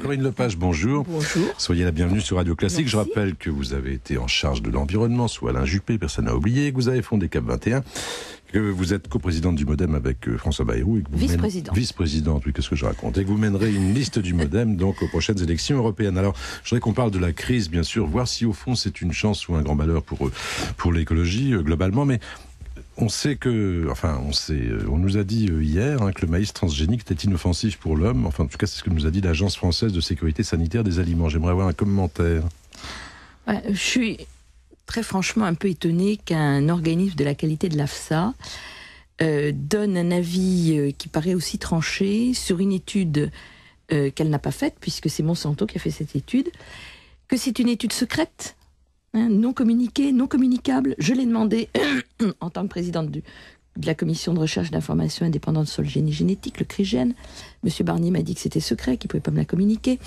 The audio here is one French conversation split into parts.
Corinne Lepage, bonjour. Bonjour. Soyez la bienvenue sur Radio Classique. Je rappelle que vous avez été en charge de l'environnement sous Alain Juppé, personne n'a oublié, que vous avez fondé CAP 21, que vous êtes coprésidente du MoDem avec euh, François Bayrou. Vice-présidente. Vice-présidente, oui, qu'est-ce que je raconte Et que vous mènerez une liste du MoDem donc aux prochaines élections européennes. Alors, je voudrais qu'on parle de la crise, bien sûr, voir si au fond c'est une chance ou un grand malheur pour, pour l'écologie euh, globalement, mais on sait que, enfin, on euh, nous a dit euh, hier hein, que le maïs transgénique était inoffensif pour l'homme. Enfin, en tout cas, c'est ce que nous a dit l'Agence française de sécurité sanitaire des aliments. J'aimerais avoir un commentaire. je suis très franchement un peu étonnée qu'un organisme de la qualité de l'AFSA euh, donne un avis qui paraît aussi tranché sur une étude qu'elle n'a pas faite, puisque c'est Monsanto qui a fait cette étude, que c'est une étude secrète Hein, non communiqué, non communicable. Je l'ai demandé en tant que présidente de la commission de recherche d'information indépendante sur le génie génétique, le CRIGEN. Monsieur Barnier m'a dit que c'était secret, qu'il ne pouvait pas me la communiquer.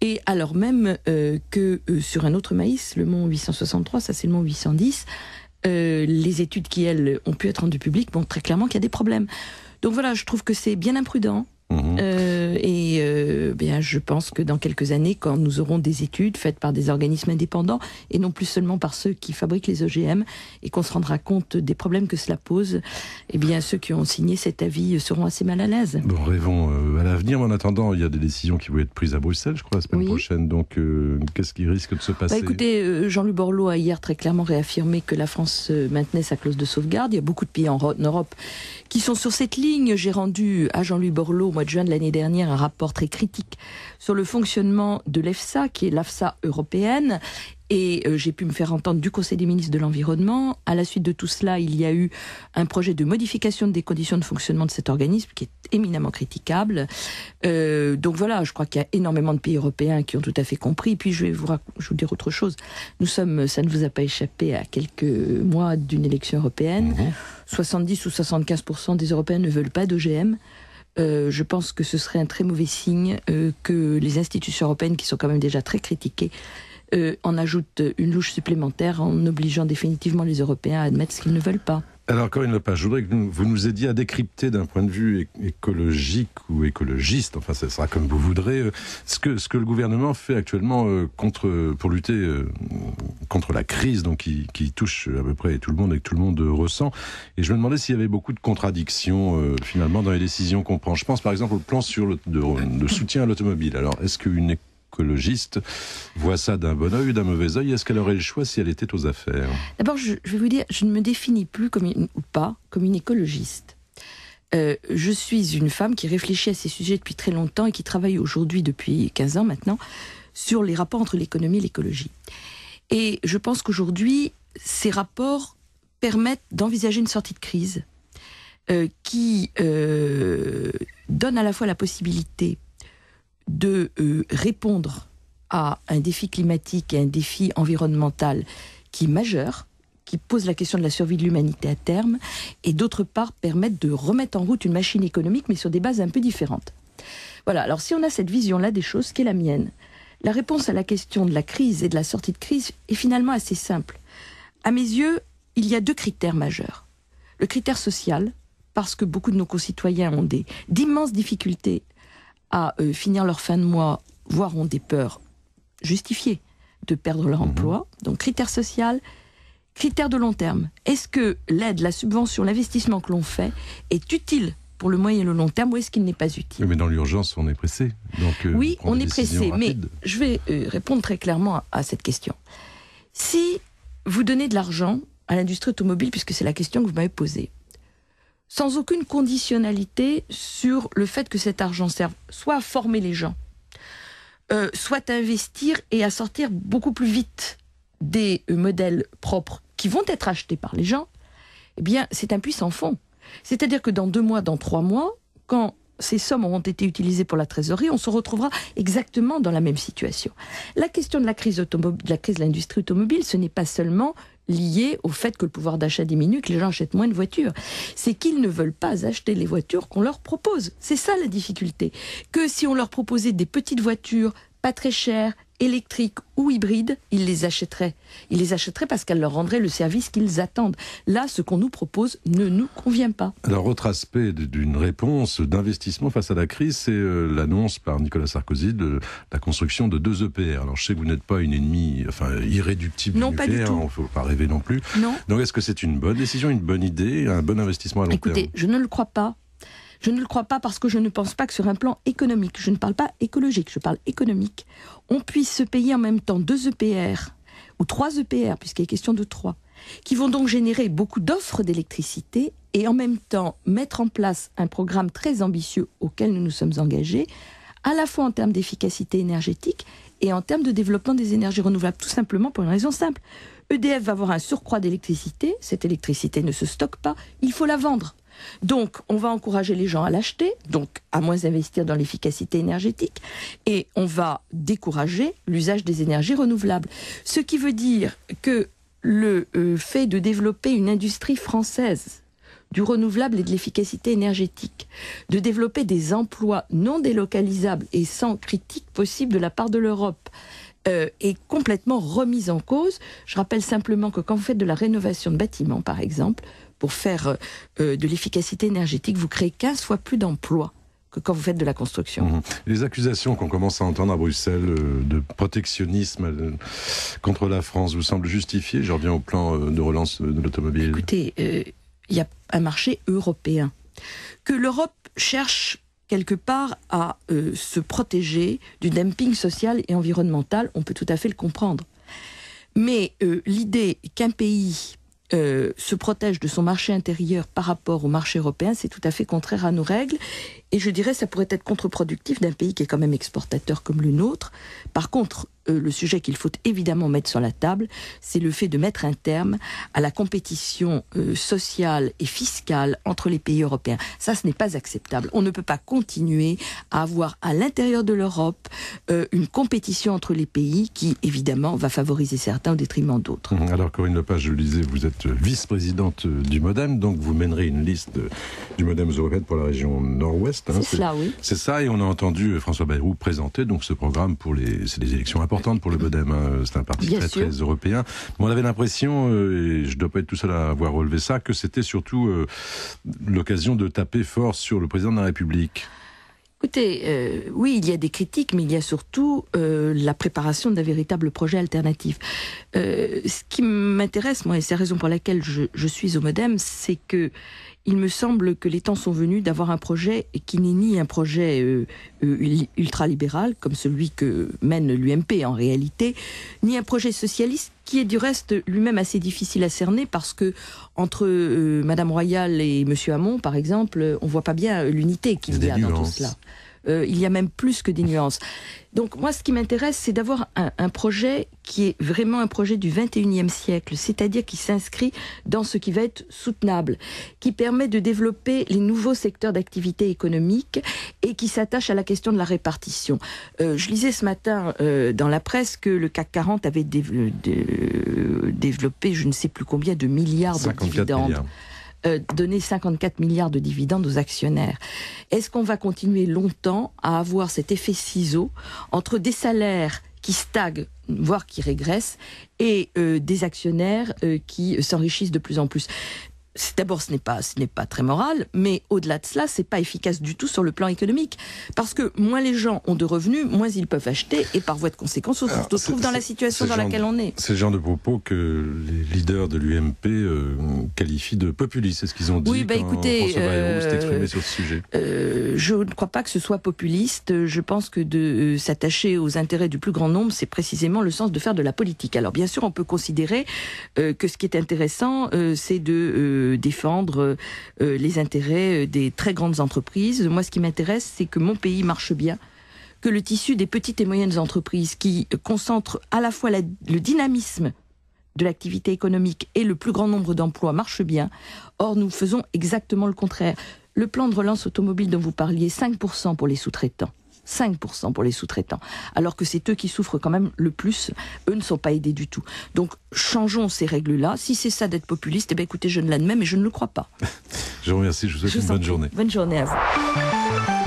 Et alors même euh, que euh, sur un autre maïs, le mont 863, ça c'est le mont 810, euh, les études qui, elles, ont pu être rendues publiques montrent très clairement qu'il y a des problèmes. Donc voilà, je trouve que c'est bien imprudent. Mhm. et euh, je pense que dans quelques années, quand nous aurons des études faites par des organismes indépendants et non plus seulement par ceux qui fabriquent les OGM et qu'on se rendra compte des problèmes que cela pose, eh bien, ceux qui ont signé cet avis seront assez mal à l'aise. Euh, à l'avenir. En attendant, il y a des décisions qui vont être prises à Bruxelles, je crois, la semaine prochaine. Donc, euh, qu'est-ce qui risque de se bah, passer Écoutez, euh, Jean-Luc Borloo a hier très clairement réaffirmé que la France euh, maintenait sa clause de sauvegarde. Il y a beaucoup de pays en, Europe qui sont sur cette ligne. J'ai rendu à Jean-Luc Borloo, au mois de juin de l'année dernière, un rapport très critique sur le fonctionnement de l'EFSA, qui est l'AFSA européenne, et euh, j'ai pu me faire entendre du Conseil des ministres de l'Environnement. À la suite de tout cela, il y a eu un projet de modification des conditions de fonctionnement de cet organisme qui est éminemment critiquable. Euh, donc voilà, je crois qu'il y a énormément de pays européens qui ont tout à fait compris. Puis je vais vous, dire autre chose. Nous sommes, ça ne vous a pas échappé, à quelques mois d'une élection européenne. 70 mhm. ou 75 des Européens ne veulent pas d'OGM. Euh, je pense que ce serait un très mauvais signe que les institutions européennes, qui sont quand même déjà très critiquées, euh, en ajoute euh, une louche supplémentaire en obligeant définitivement les Européens à admettre ce qu'ils ne veulent pas. Alors Corinne Lepage, je voudrais que vous nous aidiez à décrypter d'un point de vue écologique ou écologiste, enfin ça sera comme vous voudrez, euh, ce que, ce que le gouvernement fait actuellement contre, pour lutter contre la crise donc qui, touche à peu près tout le monde et que tout le monde ressent. Et je me demandais s'il y avait beaucoup de contradictions finalement dans les décisions qu'on prend. Je pense par exemple au plan sur le, de, soutien à l'automobile. Alors est-ce qu'une écologiste voit ça d'un bon oeil ou d'un mauvais oeil Est-ce qu'elle aurait le choix si elle était aux affaires D'abord, je, vais vous dire, je ne me définis plus comme une, ou pas comme une écologiste. Euh, je suis une femme qui réfléchit à ces sujets depuis très longtemps et qui travaille aujourd'hui depuis 15 ans maintenant sur les rapports entre l'économie et l'écologie. Et je pense qu'aujourd'hui, ces rapports permettent d'envisager une sortie de crise euh, qui euh, donne à la fois la possibilité de euh, répondre à un défi climatique et un défi environnemental qui est majeur, qui pose la question de la survie de l'humanité à terme, et d'autre part permettre de remettre en route une machine économique, mais sur des bases un peu différentes. Voilà, alors si on a cette vision-là des choses, qui est la mienne, la réponse à la question de la crise et de la sortie de crise est finalement assez simple. À mes yeux, il y a deux critères majeurs. Le critère social, parce que beaucoup de nos concitoyens ont d'immenses difficultés à euh, finir leur fin de mois, voire ont des peurs justifiées de perdre leur mhm. emploi. Donc critères social, critères de long terme. Est-ce que l'aide, la subvention, l'investissement que l'on fait est utile pour le moyen et le long terme ou est-ce qu'il n'est pas utile Mais dans l'urgence, on est pressé. Donc, euh, oui, on, est pressé, mais je vais euh, répondre très clairement à, cette question. Si vous donnez de l'argent à l'industrie automobile, puisque c'est la question que vous m'avez posée, sans aucune conditionnalité sur le fait que cet argent serve soit à former les gens, euh, soit à investir et à sortir beaucoup plus vite des euh, modèles propres qui vont être achetés par les gens, eh bien, c'est un puits sans fond. C'est-à-dire que dans deux mois, dans trois mois, quand ces sommes auront été utilisées pour la trésorerie, on se retrouvera exactement dans la même situation. La question de la crise, de la crise de l'industrie automobile, ce n'est pas seulement lié au fait que le pouvoir d'achat diminue, que les gens achètent moins de voitures. C'est qu'ils ne veulent pas acheter les voitures qu'on leur propose. C'est ça la difficulté. Que si on leur proposait des petites voitures pas très chères, électriques ou hybrides, ils les achèteraient. Ils les achèteraient parce qu'elles leur rendraient le service qu'ils attendent. Là, ce qu'on nous propose ne nous convient pas. Alors, autre aspect d'une réponse d'investissement face à la crise, c'est euh, l'annonce par Nicolas Sarkozy de la construction de deux EPR. Alors, je sais que vous n'êtes pas une ennemie enfin, irréductible non, du pas il ne faut pas rêver non plus. Non. Donc, est-ce que c'est une bonne décision, une bonne idée, un bon investissement à long terme Écoutez, je ne le crois pas. Je ne le crois pas parce que je ne pense pas que sur un plan économique, je ne parle pas écologique, je parle économique, on puisse se payer en même temps deux EPR ou trois EPR, puisqu'il est question de trois, qui vont donc générer beaucoup d'offres d'électricité et en même temps mettre en place un programme très ambitieux auquel nous nous sommes engagés, à la fois en termes d'efficacité énergétique et en termes de développement des énergies renouvelables, tout simplement pour une raison simple. EDF va avoir un surcroît d'électricité, cette électricité ne se stocke pas, il faut la vendre. Donc, on va encourager les gens à l'acheter, donc à moins investir dans l'efficacité énergétique, et on va décourager l'usage des énergies renouvelables. Ce qui veut dire que le euh, fait de développer une industrie française du renouvelable et de l'efficacité énergétique, de développer des emplois non délocalisables et sans critique possible de la part de l'Europe, euh, est complètement remise en cause. Je rappelle simplement que quand vous faites de la rénovation de bâtiments, par exemple, pour faire euh, de l'efficacité énergétique, vous créez 15 fois plus d'emplois que quand vous faites de la construction. Mhm. Les accusations qu'on commence à entendre à Bruxelles euh, de protectionnisme contre la France vous semblent justifiées Je reviens au plan de relance de l'automobile. Écoutez, il y a un marché européen que l'Europe cherche quelque part à euh, se protéger du dumping social et environnemental. On peut tout à fait le comprendre. Mais euh, l'idée qu'un pays euh, se protège de son marché intérieur par rapport au marché européen, c'est tout à fait contraire à nos règles. Et je dirais ça pourrait être contre-productif d'un pays qui est quand même exportateur comme le nôtre. Par contre, euh, le sujet qu'il faut évidemment mettre sur la table, c'est le fait de mettre un terme à la compétition euh, sociale et fiscale entre les pays européens. Ça, ce n'est pas acceptable. On ne peut pas continuer à avoir à l'intérieur de l'Europe euh, une compétition entre les pays qui, évidemment, va favoriser certains au détriment d'autres. Mmh. Alors, Corinne Lepage, je le disais, vous êtes vice-présidente du MODEM, donc vous mènerez une liste du MODEM européen pour la région nord-ouest. Hein. c'est ça, et on a entendu euh, François Bayrou présenter donc ce programme pour les, c'est des élections importantes pour le Bodem. Hein. c'est un parti très européen. Mais on avait l'impression, euh, et je dois pas être tout seul à avoir relevé ça, que c'était surtout euh, l'occasion de taper fort sur le président de la République. Écoutez, euh, oui, il y a des critiques, mais il y a surtout euh, la préparation d'un véritable projet alternatif. Euh, ce qui m'intéresse, moi, et c'est la raison pour laquelle je, suis au Modem, c'est que il me semble que les temps sont venus d'avoir un projet qui n'est ni un projet ultralibéral, comme celui que mène l'UMP en réalité, ni un projet socialiste qui est du reste lui-même assez difficile à cerner parce que entre euh, Madame Royal et Monsieur Hamon, par exemple, on voit pas bien l'unité qu'il y a dans tout cela. Euh, il y a même plus que des nuances. Donc moi, ce qui m'intéresse, c'est d'avoir un, projet qui est vraiment un projet du 21e siècle, c'est-à-dire qui s'inscrit dans ce qui va être soutenable, qui permet de développer les nouveaux secteurs d'activité économique et qui s'attache à la question de la répartition. Euh, je lisais ce matin euh, dans la presse que le CAC 40 avait développé, je ne sais plus combien de milliards de dividendes. Euh, donner 54 milliards de dividendes aux actionnaires. Est-ce qu'on va continuer longtemps à avoir cet effet ciseau entre des salaires qui stagnent, voire qui régressent, et euh, des actionnaires euh, qui s'enrichissent de plus en plus d'abord, ce n'est pas, ce n'est pas très moral, mais au-delà de cela, c'est pas efficace du tout sur le plan économique, parce que moins les gens ont de revenus, moins ils peuvent acheter, et par voie de conséquence, on se retrouve dans la situation dans laquelle on est. C'est le genre de propos que les leaders de l'UMP euh, qualifient de populistes, c'est ce qu'ils ont dit. Oui, bah quand écoutez, euh, s'est exprimé sur ce sujet. Euh, je ne crois pas que ce soit populiste. Je pense que de euh, s'attacher aux intérêts du plus grand nombre, c'est précisément le sens de faire de la politique. Alors bien sûr, on peut considérer que ce qui est intéressant, c'est de défendre euh, euh, les intérêts euh, des très grandes entreprises. Moi, ce qui m'intéresse, c'est que mon pays marche bien que le tissu des petites et moyennes entreprises qui concentrent à la fois le dynamisme de l'activité économique et le plus grand nombre d'emplois marche bien. Or, nous faisons exactement le contraire. Le plan de relance automobile dont vous parliez, 5% pour les sous-traitants. 5% pour les sous-traitants, alors que c'est eux qui souffrent quand même le plus, eux ne sont pas aidés du tout. Donc changeons ces règles-là. Si c'est ça d'être populiste, eh ben, écoutez, je ne l'admets, mais je ne le crois pas. je vous remercie, je vous souhaite une bonne journée. Bonne journée à vous.